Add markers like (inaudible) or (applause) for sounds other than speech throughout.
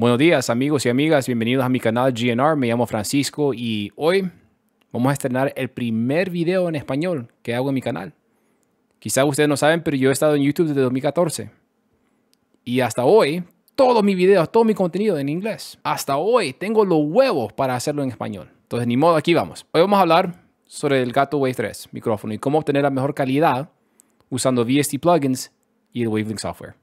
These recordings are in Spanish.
Buenos días amigos y amigas, bienvenidos a mi canal GNR, me llamo Francisco y hoy vamos a estrenar el primer video en español que hago en mi canal. Quizá ustedes no saben, pero yo he estado en YouTube desde 2014 y hasta hoy todos mis videos, todo mi contenido en inglés. Hasta hoy tengo los huevos para hacerlo en español. Entonces ni modo, aquí vamos. Hoy vamos a hablar sobre el Gato Wave 3 micrófono y cómo obtener la mejor calidad usando VST plugins y el Wavelink software.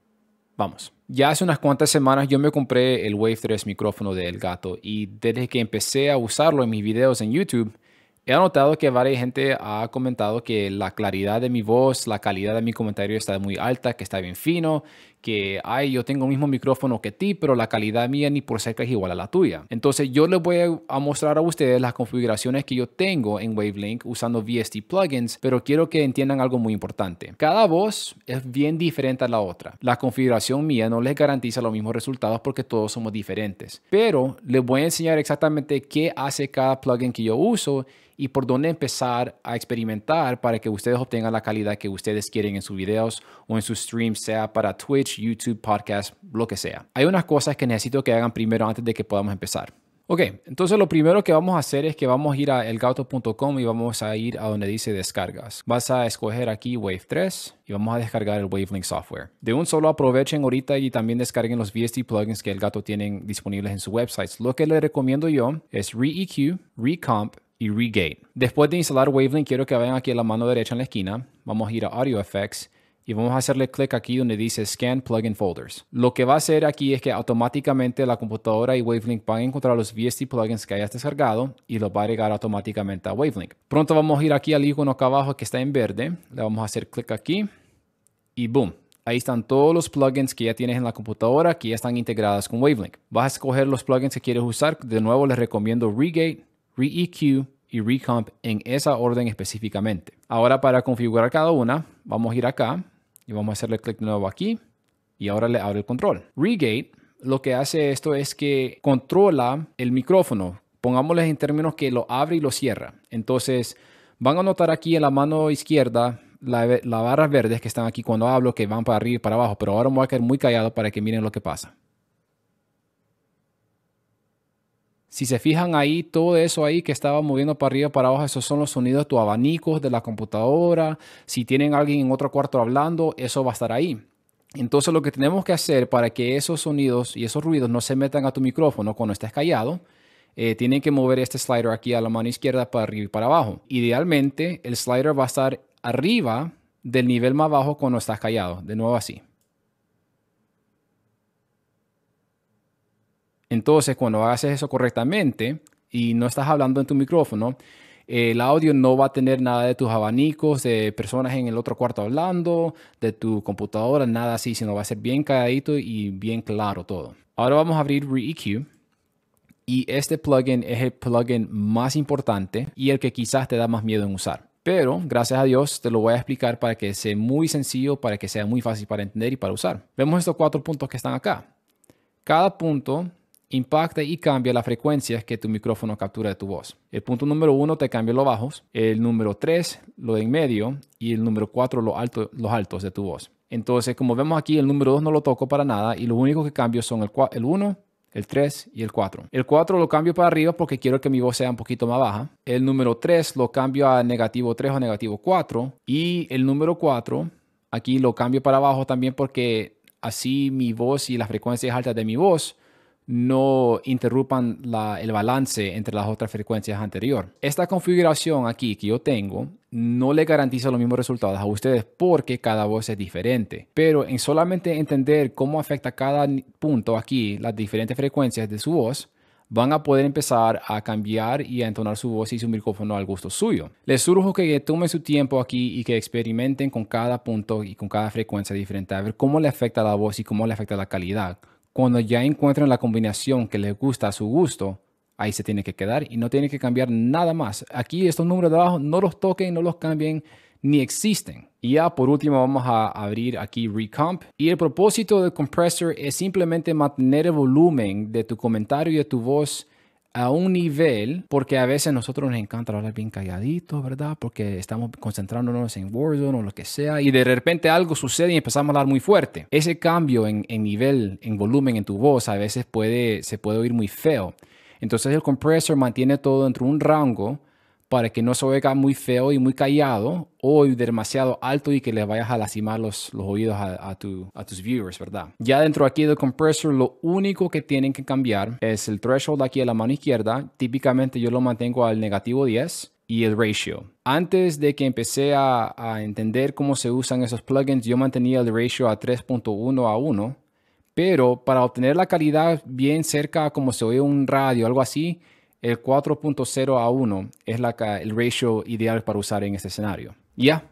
Vamos. Ya hace unas cuantas semanas yo me compré el Wave 3 micrófono de El Gato y desde que empecé a usarlo en mis videos en YouTube, he notado que varias gente ha comentado que la claridad de mi voz, la calidad de mi comentario está muy alta, que está bien fino, que, ay, yo tengo el mismo micrófono que ti, pero la calidad mía ni por cerca es igual a la tuya. Entonces yo les voy a mostrar a ustedes las configuraciones que yo tengo en Wavelink usando VST plugins, pero quiero que entiendan algo muy importante. Cada voz es bien diferente a la otra. La configuración mía no les garantiza los mismos resultados porque todos somos diferentes, pero les voy a enseñar exactamente qué hace cada plugin que yo uso y por dónde empezar a experimentar para que ustedes obtengan la calidad que ustedes quieren en sus videos o en sus streams, sea para Twitch YouTube, podcast, lo que sea. Hay unas cosas que necesito que hagan primero antes de que podamos empezar. Ok, entonces lo primero que vamos a hacer es que vamos a ir a elgato.com y vamos a ir a donde dice descargas. Vas a escoger aquí Wave 3 y vamos a descargar el Wavelink software. De un solo aprovechen ahorita y también descarguen los VST plugins que el gato tienen disponibles en su website. Lo que les recomiendo yo es ReEQ, ReComp y ReGate. Después de instalar Wavelink quiero que vayan aquí a la mano derecha en la esquina. Vamos a ir a Audio Effects y vamos a hacerle clic aquí donde dice Scan Plugin Folders. Lo que va a hacer aquí es que automáticamente la computadora y Wavelink van a encontrar los VST plugins que hayas descargado y los va a agregar automáticamente a Wavelink. Pronto vamos a ir aquí al icono acá abajo que está en verde. Le vamos a hacer clic aquí y boom, Ahí están todos los plugins que ya tienes en la computadora que ya están integradas con Wavelink. Vas a escoger los plugins que quieres usar. De nuevo les recomiendo Regate, ReEQ y Recomp en esa orden específicamente. Ahora para configurar cada una, vamos a ir acá y vamos a hacerle clic nuevo aquí y ahora le abre el control. Regate lo que hace esto es que controla el micrófono. Pongámosles en términos que lo abre y lo cierra. Entonces van a notar aquí en la mano izquierda las barras verdes que están aquí cuando hablo que van para arriba y para abajo. Pero ahora me voy a quedar muy callado para que miren lo que pasa. Si se fijan ahí, todo eso ahí que estaba moviendo para arriba, para abajo, esos son los sonidos de tu abanico, de la computadora. Si tienen alguien en otro cuarto hablando, eso va a estar ahí. Entonces lo que tenemos que hacer para que esos sonidos y esos ruidos no se metan a tu micrófono cuando estás callado, eh, tienen que mover este slider aquí a la mano izquierda para arriba y para abajo. Idealmente el slider va a estar arriba del nivel más bajo cuando estás callado, de nuevo así. Entonces, cuando haces eso correctamente y no estás hablando en tu micrófono, el audio no va a tener nada de tus abanicos, de personas en el otro cuarto hablando, de tu computadora, nada así, sino va a ser bien calladito y bien claro todo. Ahora vamos a abrir ReEQ. Y este plugin es el plugin más importante y el que quizás te da más miedo en usar. Pero gracias a Dios te lo voy a explicar para que sea muy sencillo, para que sea muy fácil para entender y para usar. Vemos estos cuatro puntos que están acá. Cada punto impacta y cambia las frecuencias que tu micrófono captura de tu voz. El punto número uno te cambia los bajos, el número tres lo de en medio y el número cuatro los altos de tu voz. Entonces, como vemos aquí, el número 2 no lo toco para nada y los únicos que cambio son el, el 1, el 3 y el 4. El 4 lo cambio para arriba porque quiero que mi voz sea un poquito más baja. El número 3 lo cambio a negativo 3 o negativo 4. Y el número 4 aquí lo cambio para abajo también porque así mi voz y las frecuencias altas de mi voz no interrumpan el balance entre las otras frecuencias anteriores. Esta configuración aquí que yo tengo no le garantiza los mismos resultados a ustedes porque cada voz es diferente. Pero en solamente entender cómo afecta cada punto aquí las diferentes frecuencias de su voz, van a poder empezar a cambiar y a entonar su voz y su micrófono al gusto suyo. Les surjo que tomen su tiempo aquí y que experimenten con cada punto y con cada frecuencia diferente a ver cómo le afecta la voz y cómo le afecta la calidad cuando ya encuentran la combinación que les gusta a su gusto, ahí se tiene que quedar y no tiene que cambiar nada más. Aquí estos números de abajo no los toquen, no los cambien, ni existen. Y ya por último vamos a abrir aquí Recomp. Y el propósito del compressor es simplemente mantener el volumen de tu comentario y de tu voz a un nivel, porque a veces nosotros nos encanta hablar bien calladito, ¿verdad? Porque estamos concentrándonos en Warzone o lo que sea, y de repente algo sucede y empezamos a hablar muy fuerte. Ese cambio en, nivel, en volumen, en tu voz, a veces puede, se puede oír muy feo. Entonces el compressor mantiene todo dentro de un rango para que no se oiga muy feo y muy callado o demasiado alto y que le vayas a lastimar los, los oídos a, a, tus viewers, ¿verdad? Ya dentro aquí del compressor, lo único que tienen que cambiar es el threshold aquí a la mano izquierda. Típicamente yo lo mantengo al negativo 10 y el ratio. Antes de que empecé a, entender cómo se usan esos plugins, yo mantenía el ratio a 3.1 a 1, pero para obtener la calidad bien cerca, como se oye un radio, o algo así, el 4.0 a 1 es el ratio ideal para usar en este escenario. Ya,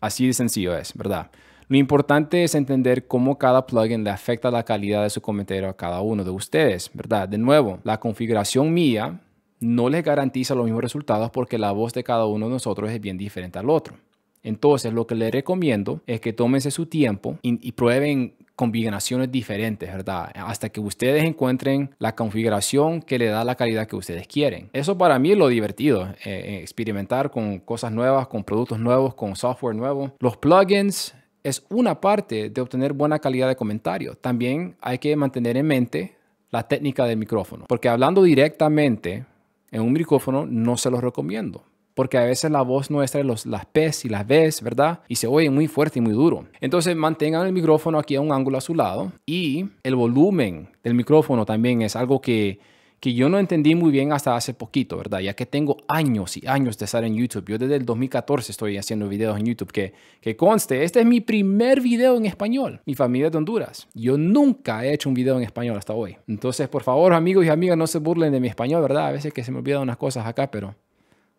así de sencillo es, ¿verdad? Lo importante es entender cómo cada plugin le afecta la calidad de su comentario a cada uno de ustedes, ¿verdad? De nuevo, la configuración mía no les garantiza los mismos resultados porque la voz de cada uno de nosotros es bien diferente al otro. Entonces, lo que les recomiendo es que tómense su tiempo y prueben combinaciones diferentes, ¿verdad? Hasta que ustedes encuentren la configuración que le da la calidad que ustedes quieren. Eso para mí es lo divertido, eh, eh, experimentar con cosas nuevas, con productos nuevos, con software nuevo. Los plugins es una parte de obtener buena calidad de comentario. También hay que mantener en mente la técnica del micrófono, porque hablando directamente en un micrófono no se los recomiendo porque a veces la voz nuestra los, las pes y las ves, ¿verdad? Y se oye muy fuerte y muy duro. Entonces mantengan el micrófono aquí a un ángulo a su lado y el volumen del micrófono también es algo que yo no entendí muy bien hasta hace poquito, ¿verdad? Ya que tengo años y años de estar en YouTube. Yo desde el 2014 estoy haciendo videos en YouTube. Que, que conste, este es mi primer video en español. Mi familia es de Honduras. Yo nunca he hecho un video en español hasta hoy. Entonces, por favor, amigos y amigas, no se burlen de mi español, ¿verdad? A veces que se me olvidan unas cosas acá, pero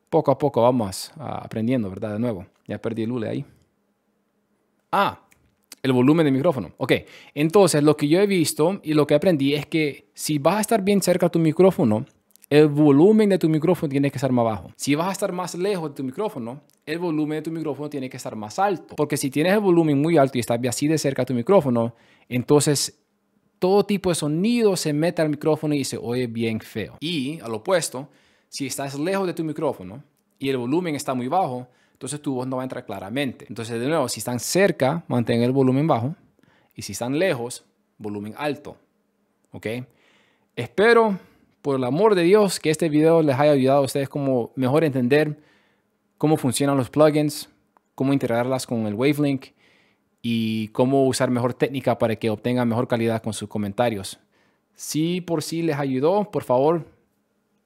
poco a poco vamos ah, aprendiendo, ¿verdad? De nuevo, ya perdí el hule ahí. Ah, el volumen del micrófono. Ok, entonces lo que yo he visto y lo que aprendí es que si vas a estar bien cerca de tu micrófono, el volumen de tu micrófono tiene que estar más bajo. Si vas a estar más lejos de tu micrófono, el volumen de tu micrófono tiene que estar más alto. Porque si tienes el volumen muy alto y estás así de cerca de tu micrófono, entonces todo tipo de sonido se mete al micrófono y se oye bien feo. Y al opuesto, si estás lejos de tu micrófono y el volumen está muy bajo, entonces tu voz no va a entrar claramente. Entonces, de nuevo, si están cerca, mantén el volumen bajo. Y si están lejos, volumen alto. ¿Ok? Espero, por el amor de Dios, que este video les haya ayudado a ustedes como mejor entender cómo funcionan los plugins, cómo integrarlas con el Wavelink y cómo usar mejor técnica para que obtengan mejor calidad con sus comentarios. Si por sí les ayudó, por favor,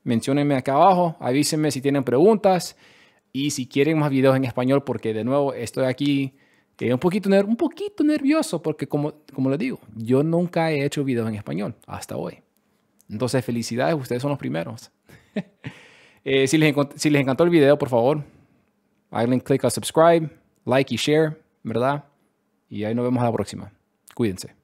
Menciónenme acá abajo, avísenme si tienen preguntas y si quieren más videos en español, porque de nuevo estoy aquí un poquito, un poquito nervioso, porque como, como les digo, yo nunca he hecho videos en español hasta hoy. Entonces, felicidades, ustedes son los primeros. (laughs) Eh, si, les, si les encantó el video, por favor, hagan click a subscribe, like y share, ¿verdad? Y ahí nos vemos la próxima. Cuídense.